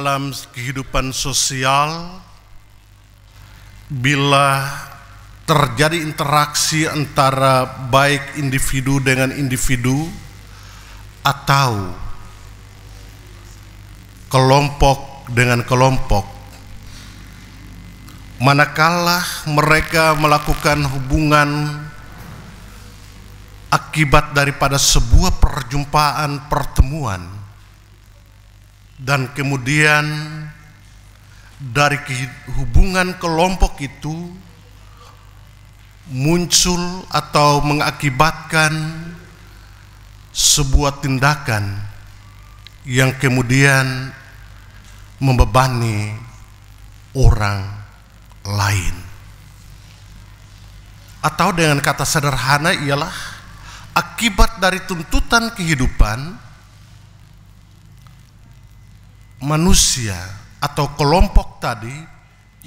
dalam kehidupan sosial, bila terjadi interaksi antara baik individu dengan individu atau kelompok dengan kelompok manakala mereka melakukan hubungan akibat daripada sebuah perjumpaan pertemuan dan kemudian dari hubungan kelompok itu muncul atau mengakibatkan sebuah tindakan yang kemudian membebani orang lain. Atau dengan kata sederhana ialah akibat dari tuntutan kehidupan manusia atau kelompok tadi,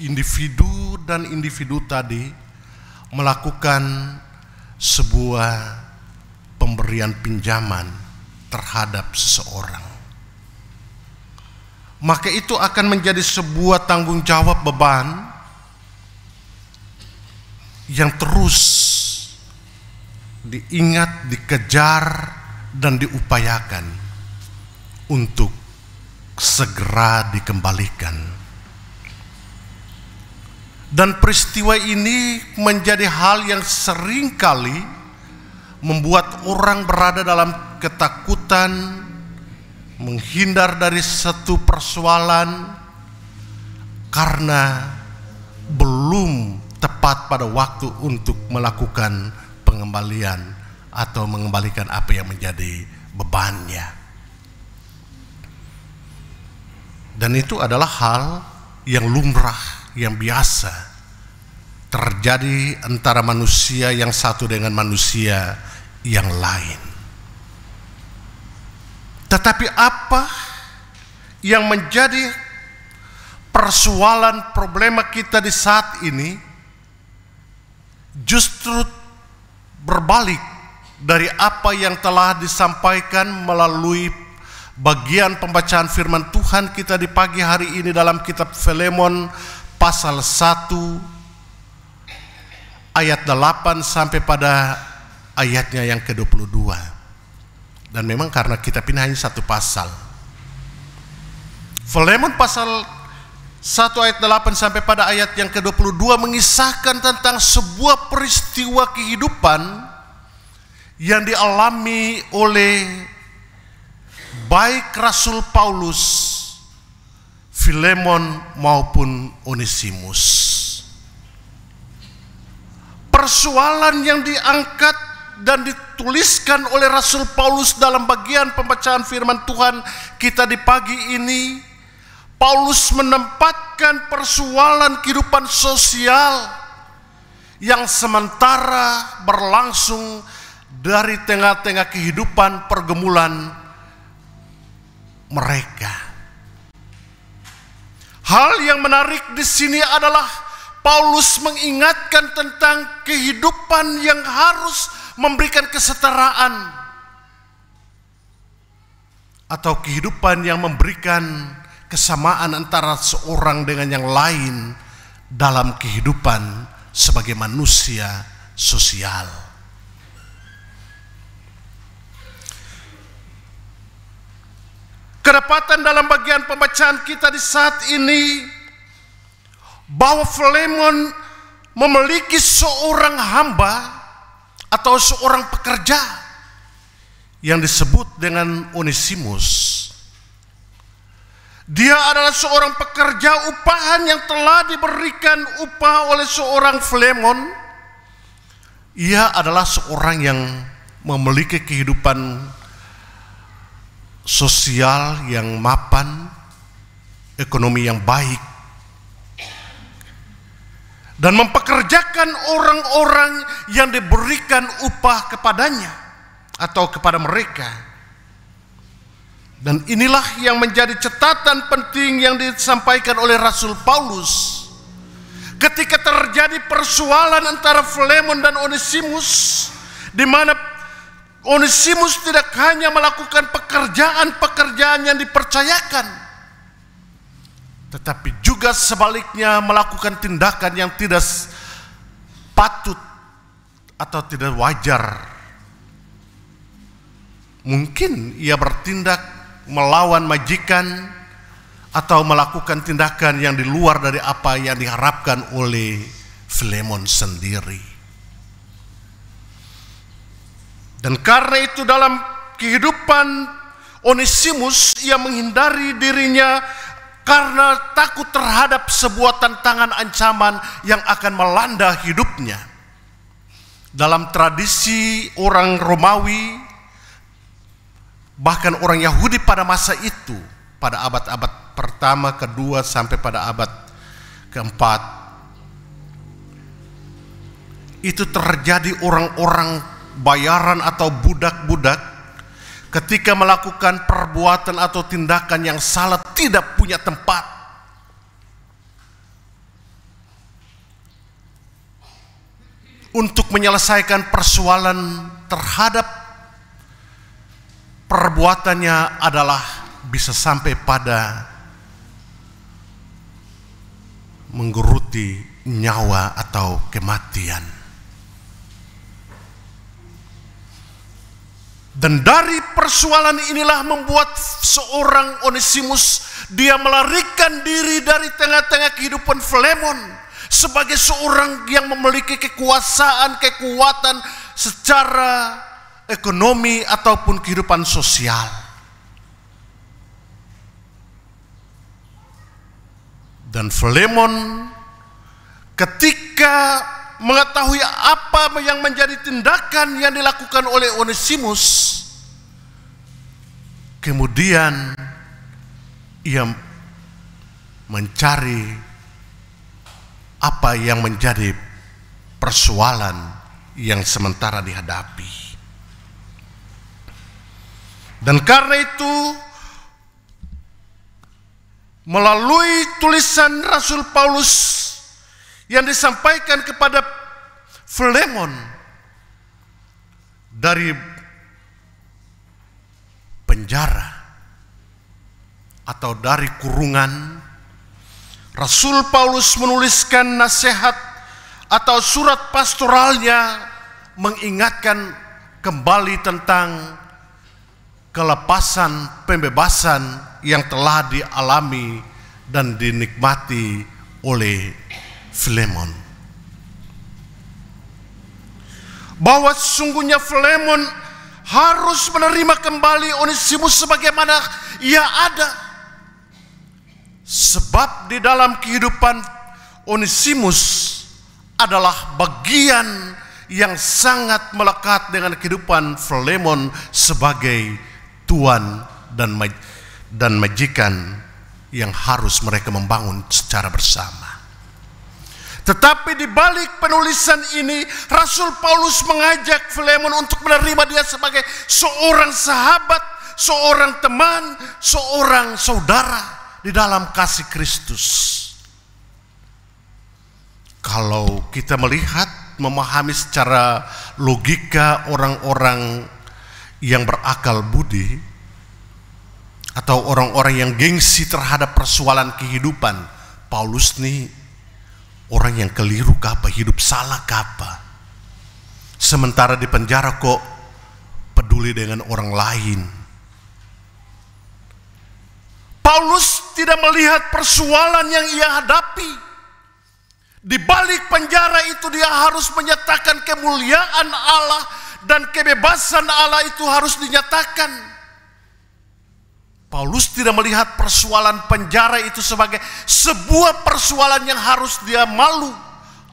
individu dan individu tadi melakukan sebuah pemberian pinjaman terhadap seseorang. Maka itu akan menjadi sebuah tanggung jawab beban yang terus diingat, dikejar, dan diupayakan untuk segera dikembalikan. Dan peristiwa ini menjadi hal yang sering kali membuat orang berada dalam ketakutan, menghindar dari satu persoalan karena belum tepat pada waktu untuk melakukan pengembalian atau mengembalikan apa yang menjadi bebannya. Dan itu adalah hal yang lumrah, yang biasa terjadi antara manusia yang satu dengan manusia yang lain. Tetapi apa yang menjadi persoalan problema kita di saat ini justru berbalik dari apa yang telah disampaikan melalui Bagian pembacaan firman Tuhan kita di pagi hari ini dalam kitab Filemon pasal 1 ayat 8 sampai pada ayatnya yang ke-22. Dan memang karena kitab ini hanya satu pasal. Filemon pasal 1 ayat 8 sampai pada ayat yang ke-22 mengisahkan tentang sebuah peristiwa kehidupan yang dialami oleh baik Rasul Paulus, Filemon maupun Onesimus. Persoalan yang diangkat dan dituliskan oleh Rasul Paulus dalam bagian pembacaan firman Tuhan kita di pagi ini, Paulus menempatkan persoalan kehidupan sosial yang sementara berlangsung dari tengah-tengah kehidupan pergemulan mereka. Hal yang menarik di sini adalah Paulus mengingatkan tentang kehidupan yang harus memberikan kesetaraan atau kehidupan yang memberikan kesamaan antara seorang dengan yang lain dalam kehidupan sebagai manusia sosial. kedapatan dalam bagian pembacaan kita di saat ini bahwa Filemon memiliki seorang hamba atau seorang pekerja yang disebut dengan Onesimus. Dia adalah seorang pekerja upahan yang telah diberikan upah oleh seorang Filemon. Ia adalah seorang yang memiliki kehidupan sosial yang mapan, ekonomi yang baik, dan mempekerjakan orang-orang yang diberikan upah kepadanya atau kepada mereka. Dan inilah yang menjadi catatan penting yang disampaikan oleh Rasul Paulus ketika terjadi persoalan antara Filemon dan Onesimus di mana Onesimus tidak hanya melakukan pekerjaan-pekerjaan yang dipercayakan, tetapi juga sebaliknya melakukan tindakan yang tidak patut atau tidak wajar. Mungkin ia bertindak melawan majikan atau melakukan tindakan yang di luar dari apa yang diharapkan oleh Filemon sendiri. Dan karena itu dalam kehidupan Onesimus ia menghindari dirinya karena takut terhadap sebuah tantangan ancaman yang akan melanda hidupnya. Dalam tradisi orang Romawi, bahkan orang Yahudi pada masa itu, pada abad-abad pertama, kedua, sampai pada abad keempat, itu terjadi orang-orang bayaran atau budak-budak ketika melakukan perbuatan atau tindakan yang salah tidak punya tempat. Untuk menyelesaikan persoalan terhadap perbuatannya adalah bisa sampai pada menggeruti nyawa atau kematian. Dan dari persoalan inilah membuat seorang Onesimus dia melarikan diri dari tengah-tengah kehidupan Filemon sebagai seorang yang memiliki kekuasaan, kekuatan secara ekonomi ataupun kehidupan sosial. Dan Filemon ketika mengetahui apa yang menjadi tindakan yang dilakukan oleh Onesimus kemudian ia mencari apa yang menjadi persoalan yang sementara dihadapi dan karena itu melalui tulisan Rasul Paulus yang disampaikan kepada Filemon dari penjara atau dari kurungan Rasul Paulus menuliskan nasihat atau surat pastoralnya mengingatkan kembali tentang kelepasan pembebasan yang telah dialami dan dinikmati oleh Flemon, Bahwa sungguhnya Flemon harus menerima kembali Onesimus sebagaimana ia ada. Sebab di dalam kehidupan Onesimus adalah bagian yang sangat melekat dengan kehidupan Flemon sebagai tuan dan dan majikan yang harus mereka membangun secara bersama. Tetapi di balik penulisan ini, Rasul Paulus mengajak Filemon untuk menerima dia sebagai seorang sahabat, seorang teman, seorang saudara di dalam kasih Kristus. Kalau kita melihat, memahami secara logika orang-orang yang berakal budi atau orang-orang yang gengsi terhadap persoalan kehidupan, Paulus nih orang yang keliru apa hidup salah apa sementara di penjara kok peduli dengan orang lain Paulus tidak melihat persoalan yang ia hadapi di balik penjara itu dia harus menyatakan kemuliaan Allah dan kebebasan Allah itu harus dinyatakan. Paulus tidak melihat persoalan penjara itu sebagai sebuah persoalan yang harus dia malu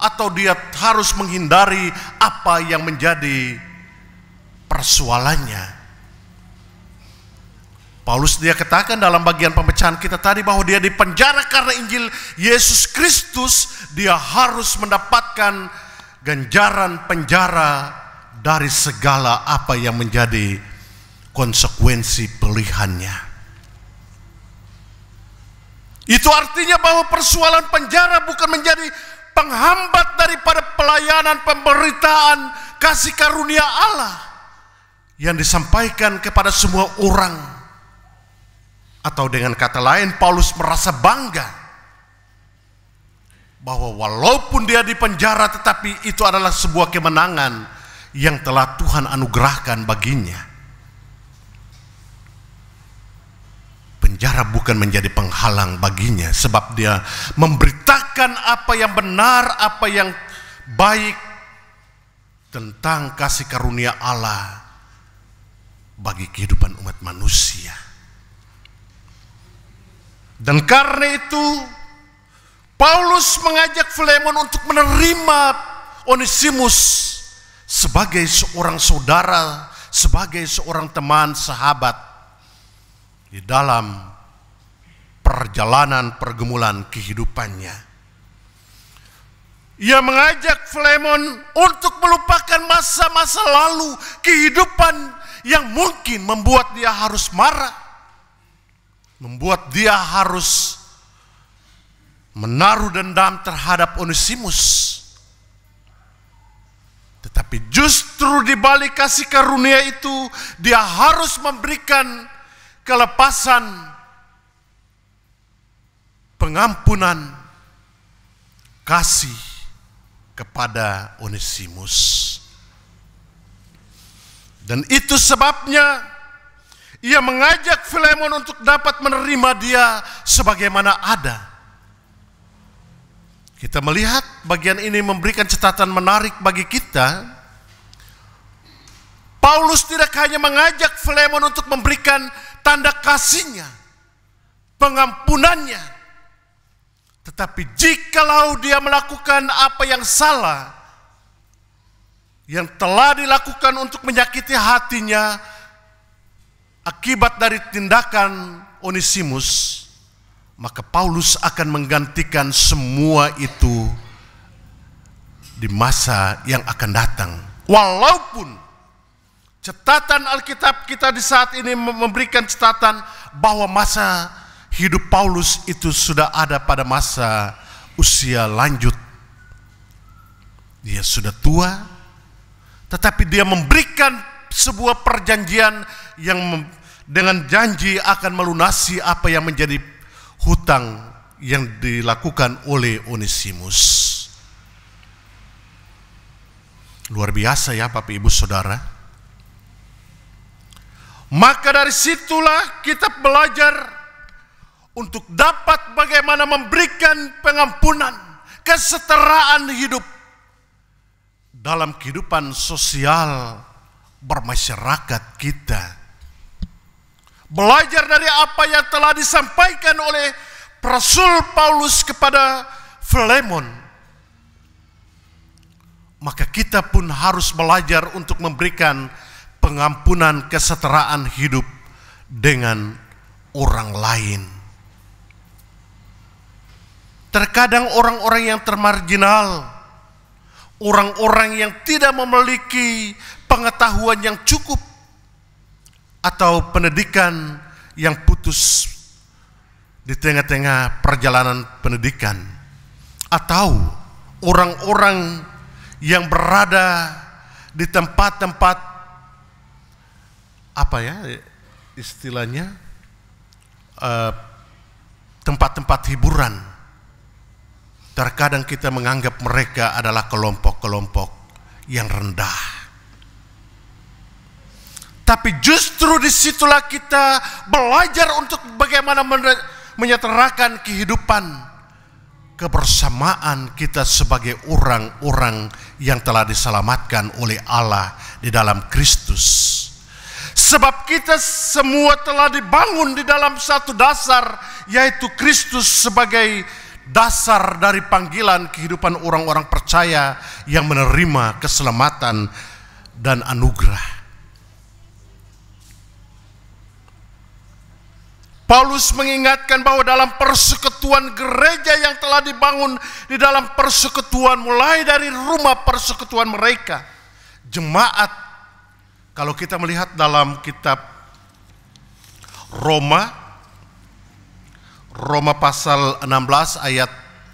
atau dia harus menghindari apa yang menjadi persoalannya. Paulus dia katakan dalam bagian pemecahan kita tadi bahwa dia dipenjara karena Injil Yesus Kristus, dia harus mendapatkan ganjaran penjara dari segala apa yang menjadi konsekuensi pilihannya. Itu artinya bahwa persoalan penjara bukan menjadi penghambat daripada pelayanan pemberitaan kasih karunia Allah yang disampaikan kepada semua orang. Atau dengan kata lain Paulus merasa bangga bahwa walaupun dia di penjara tetapi itu adalah sebuah kemenangan yang telah Tuhan anugerahkan baginya. penjara bukan menjadi penghalang baginya sebab dia memberitakan apa yang benar, apa yang baik tentang kasih karunia Allah bagi kehidupan umat manusia. Dan karena itu Paulus mengajak Filemon untuk menerima Onesimus sebagai seorang saudara, sebagai seorang teman sahabat di dalam perjalanan pergumulan kehidupannya. Ia mengajak Filemon untuk melupakan masa-masa lalu kehidupan yang mungkin membuat dia harus marah, membuat dia harus menaruh dendam terhadap Onesimus. Tetapi justru di balik kasih karunia itu, dia harus memberikan kelepasan pengampunan kasih kepada Onesimus. Dan itu sebabnya ia mengajak Filemon untuk dapat menerima dia sebagaimana ada. Kita melihat bagian ini memberikan catatan menarik bagi kita. Paulus tidak hanya mengajak Filemon untuk memberikan tanda kasihnya, pengampunannya, tetapi jikalau dia melakukan apa yang salah, yang telah dilakukan untuk menyakiti hatinya akibat dari tindakan Onesimus, maka Paulus akan menggantikan semua itu di masa yang akan datang. Walaupun catatan Alkitab kita di saat ini memberikan catatan bahwa masa hidup Paulus itu sudah ada pada masa usia lanjut. Dia sudah tua, tetapi dia memberikan sebuah perjanjian yang dengan janji akan melunasi apa yang menjadi hutang yang dilakukan oleh Onesimus. Luar biasa ya Bapak Ibu Saudara. Maka dari situlah kita belajar untuk dapat bagaimana memberikan pengampunan, kesetaraan hidup dalam kehidupan sosial bermasyarakat kita. Belajar dari apa yang telah disampaikan oleh Rasul Paulus kepada Filemon. Maka kita pun harus belajar untuk memberikan pengampunan kesetaraan hidup dengan orang lain. Terkadang orang-orang yang termarginal, orang-orang yang tidak memiliki pengetahuan yang cukup atau pendidikan yang putus di tengah-tengah perjalanan pendidikan atau orang-orang yang berada di tempat-tempat apa ya istilahnya eh, tempat-tempat hiburan Terkadang kita menganggap mereka adalah kelompok-kelompok yang rendah. Tapi justru disitulah kita belajar untuk bagaimana menyeterakan kehidupan kebersamaan kita sebagai orang-orang yang telah diselamatkan oleh Allah di dalam Kristus. Sebab kita semua telah dibangun di dalam satu dasar yaitu Kristus sebagai dasar dari panggilan kehidupan orang-orang percaya yang menerima keselamatan dan anugerah. Paulus mengingatkan bahwa dalam persekutuan gereja yang telah dibangun di dalam persekutuan mulai dari rumah persekutuan mereka, jemaat kalau kita melihat dalam kitab Roma Roma pasal 16 ayat 5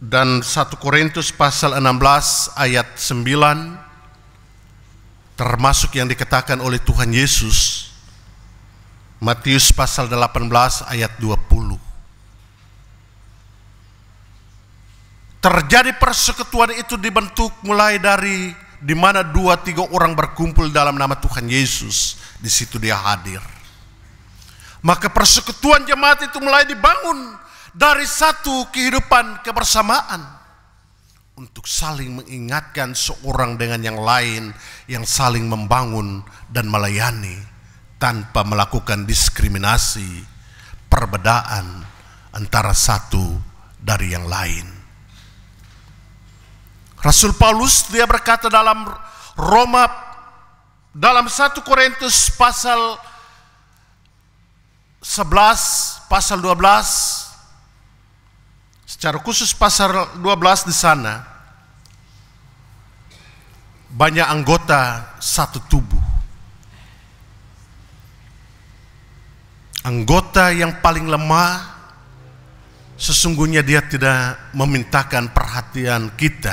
dan 1 Korintus pasal 16 ayat 9 termasuk yang dikatakan oleh Tuhan Yesus Matius pasal 18 ayat 20 Terjadi persekutuan itu dibentuk mulai dari di mana dua tiga orang berkumpul dalam nama Tuhan Yesus, di situ dia hadir. Maka persekutuan jemaat itu mulai dibangun dari satu kehidupan kebersamaan untuk saling mengingatkan seorang dengan yang lain yang saling membangun dan melayani tanpa melakukan diskriminasi perbedaan antara satu dari yang lain. Rasul Paulus dia berkata dalam Roma dalam 1 Korintus pasal 11 pasal 12 secara khusus pasal 12 di sana banyak anggota satu tubuh. Anggota yang paling lemah sesungguhnya dia tidak memintakan perhatian kita.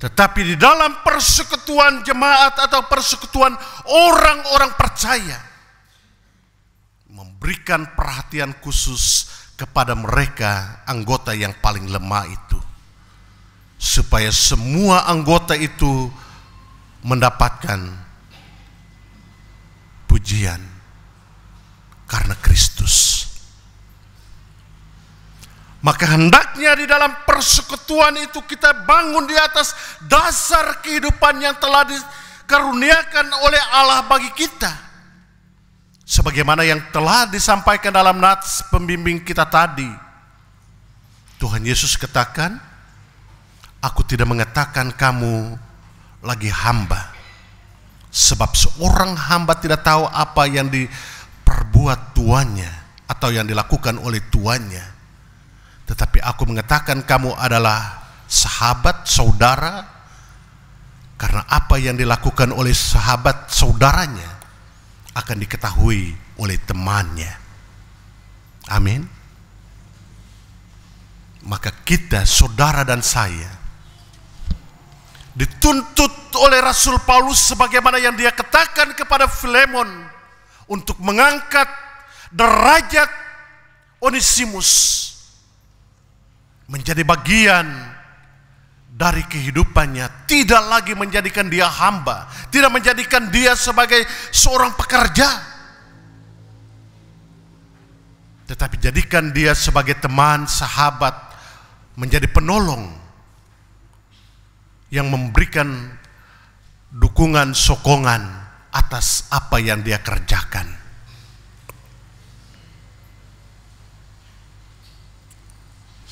Tetapi di dalam persekutuan jemaat atau persekutuan orang-orang percaya, berikan perhatian khusus kepada mereka anggota yang paling lemah itu supaya semua anggota itu mendapatkan pujian karena Kristus maka hendaknya di dalam persekutuan itu kita bangun di atas dasar kehidupan yang telah dikaruniakan oleh Allah bagi kita Sebagaimana yang telah disampaikan dalam nats pembimbing kita tadi. Tuhan Yesus katakan, Aku tidak mengatakan kamu lagi hamba. Sebab seorang hamba tidak tahu apa yang diperbuat tuannya atau yang dilakukan oleh tuannya. Tetapi aku mengatakan kamu adalah sahabat, saudara, karena apa yang dilakukan oleh sahabat saudaranya akan diketahui oleh temannya. Amin. Maka kita, saudara dan saya, dituntut oleh Rasul Paulus sebagaimana yang dia katakan kepada Filemon untuk mengangkat derajat Onesimus menjadi bagian dari kehidupannya, tidak lagi menjadikan dia hamba, tidak menjadikan dia sebagai seorang pekerja, tetapi jadikan dia sebagai teman, sahabat, menjadi penolong yang memberikan dukungan, sokongan atas apa yang dia kerjakan.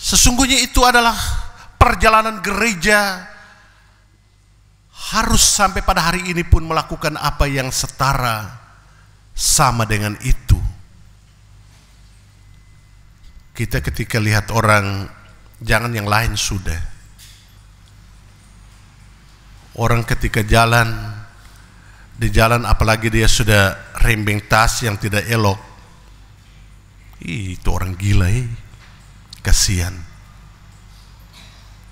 Sesungguhnya itu adalah perjalanan gereja harus sampai pada hari ini pun melakukan apa yang setara sama dengan itu. Kita ketika lihat orang, jangan yang lain sudah. Orang ketika jalan, di jalan apalagi dia sudah rembeng tas yang tidak elok, Ih, itu orang gila, eh. kasihan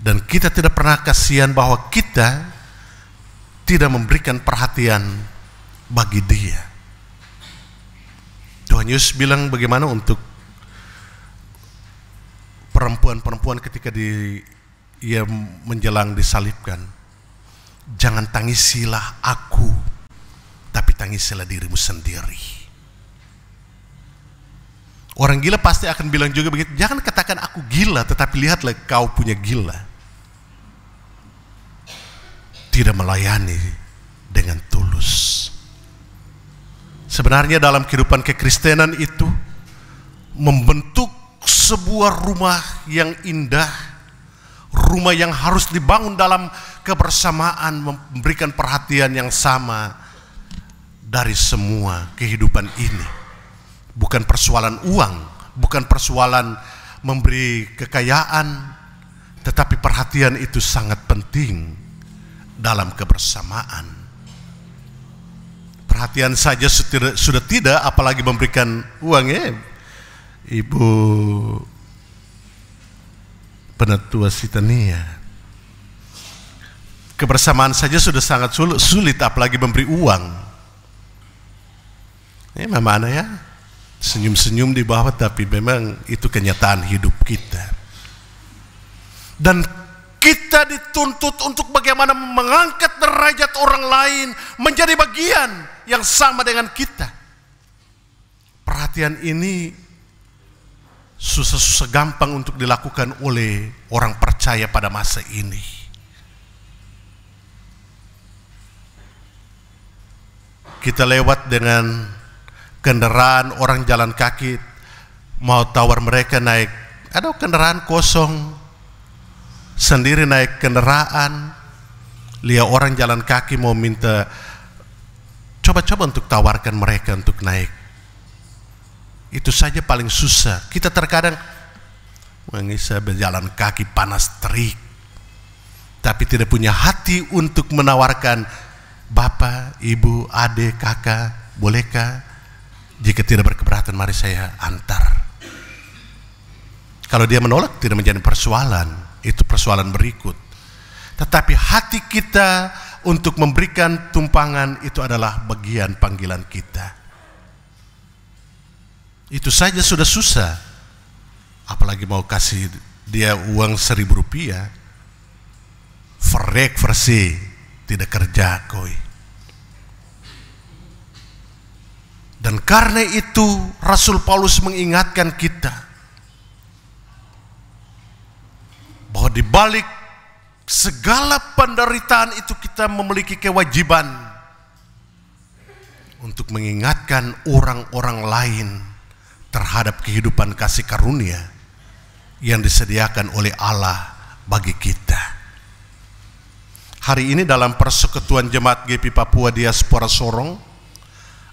dan kita tidak pernah kasihan bahwa kita tidak memberikan perhatian bagi dia. Tuhan Yesus bilang bagaimana untuk perempuan-perempuan ketika di, ia menjelang disalibkan. Jangan tangisilah aku, tapi tangisilah dirimu sendiri. Orang gila pasti akan bilang juga begitu. Jangan katakan aku gila, tetapi lihatlah kau punya gila tidak melayani dengan tulus. Sebenarnya dalam kehidupan kekristenan itu membentuk sebuah rumah yang indah, rumah yang harus dibangun dalam kebersamaan, memberikan perhatian yang sama dari semua kehidupan ini. Bukan persoalan uang, bukan persoalan memberi kekayaan, tetapi perhatian itu sangat penting dalam kebersamaan. Perhatian saja sudah tidak, apalagi memberikan uang ya. Ibu penatua Sitania. Kebersamaan saja sudah sangat sulit, sulit apalagi memberi uang. Ini ya, mana ya? Senyum-senyum di bawah tapi memang itu kenyataan hidup kita. Dan kita dituntut untuk bagaimana mengangkat derajat orang lain menjadi bagian yang sama dengan kita. Perhatian ini susah-susah gampang untuk dilakukan oleh orang percaya pada masa ini. Kita lewat dengan kendaraan orang jalan kaki mau tawar mereka naik ada kendaraan kosong sendiri naik kendaraan, lihat orang jalan kaki mau minta coba-coba untuk tawarkan mereka untuk naik. Itu saja paling susah. Kita terkadang mengisah berjalan kaki panas terik, tapi tidak punya hati untuk menawarkan bapak, ibu, adik, kakak, bolehkah? Jika tidak berkeberatan, mari saya antar. Kalau dia menolak, tidak menjadi persoalan itu persoalan berikut. Tetapi hati kita untuk memberikan tumpangan itu adalah bagian panggilan kita. Itu saja sudah susah. Apalagi mau kasih dia uang seribu rupiah. Verek versi tidak kerja koi. Dan karena itu Rasul Paulus mengingatkan kita bahwa di balik segala penderitaan itu kita memiliki kewajiban untuk mengingatkan orang-orang lain terhadap kehidupan kasih karunia yang disediakan oleh Allah bagi kita. Hari ini dalam persekutuan jemaat GP Papua Diaspora Sorong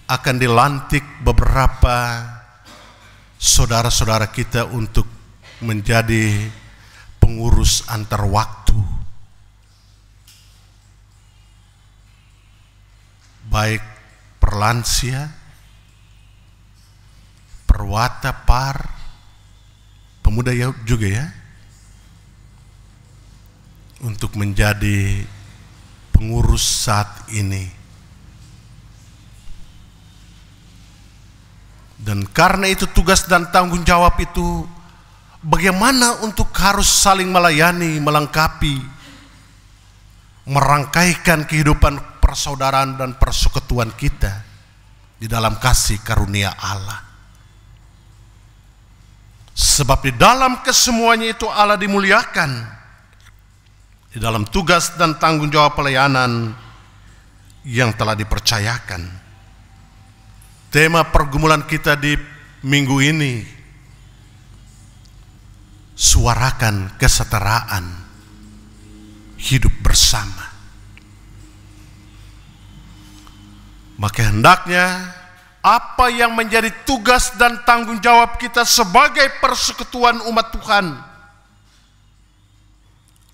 akan dilantik beberapa saudara-saudara kita untuk menjadi pengurus antar waktu baik perlansia perwata par pemuda Yahud juga ya untuk menjadi pengurus saat ini dan karena itu tugas dan tanggung jawab itu bagaimana untuk harus saling melayani, melengkapi, merangkaikan kehidupan persaudaraan dan persekutuan kita di dalam kasih karunia Allah. Sebab di dalam kesemuanya itu Allah dimuliakan. Di dalam tugas dan tanggung jawab pelayanan yang telah dipercayakan. Tema pergumulan kita di minggu ini suarakan kesetaraan hidup bersama. Maka hendaknya apa yang menjadi tugas dan tanggung jawab kita sebagai persekutuan umat Tuhan,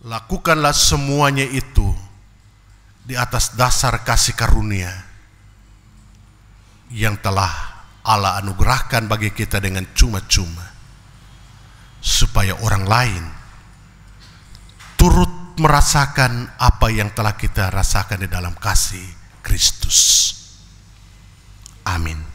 lakukanlah semuanya itu di atas dasar kasih karunia yang telah Allah anugerahkan bagi kita dengan cuma-cuma supaya orang lain turut merasakan apa yang telah kita rasakan di dalam kasih Kristus. Amin.